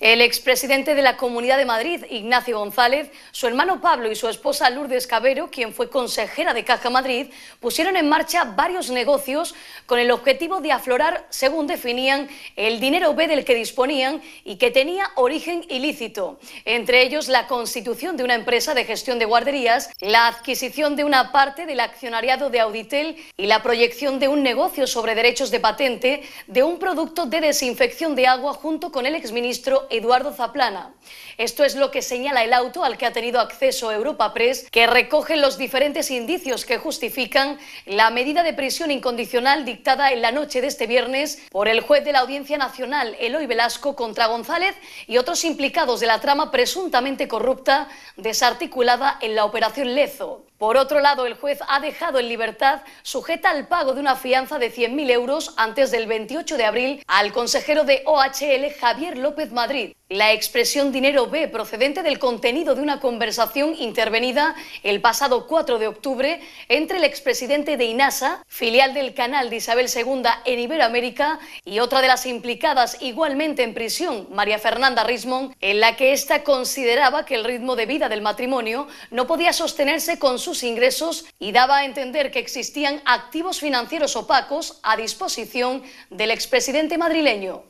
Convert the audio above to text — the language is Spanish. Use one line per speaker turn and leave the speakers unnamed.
El expresidente de la Comunidad de Madrid, Ignacio González, su hermano Pablo y su esposa Lourdes Cabero, quien fue consejera de Caja Madrid, pusieron en marcha varios negocios con el objetivo de aflorar, según definían, el dinero B del que disponían y que tenía origen ilícito. Entre ellos, la constitución de una empresa de gestión de guarderías, la adquisición de una parte del accionariado de Auditel y la proyección de un negocio sobre derechos de patente de un producto de desinfección de agua junto con el exministro Eduardo Zaplana. Esto es lo que señala el auto al que ha tenido acceso Europa Press, que recoge los diferentes indicios que justifican la medida de prisión incondicional dictada en la noche de este viernes por el juez de la Audiencia Nacional, Eloy Velasco, contra González y otros implicados de la trama presuntamente corrupta desarticulada en la operación Lezo. Por otro lado, el juez ha dejado en libertad, sujeta al pago de una fianza de 100.000 euros antes del 28 de abril, al consejero de OHL Javier López Madrid. La expresión dinero B procedente del contenido de una conversación intervenida el pasado 4 de octubre entre el expresidente de INASA, filial del canal de Isabel II en Iberoamérica, y otra de las implicadas igualmente en prisión, María Fernanda Rismond, en la que ésta consideraba que el ritmo de vida del matrimonio no podía sostenerse con su sus ingresos y daba a entender que existían activos financieros opacos a disposición del expresidente madrileño.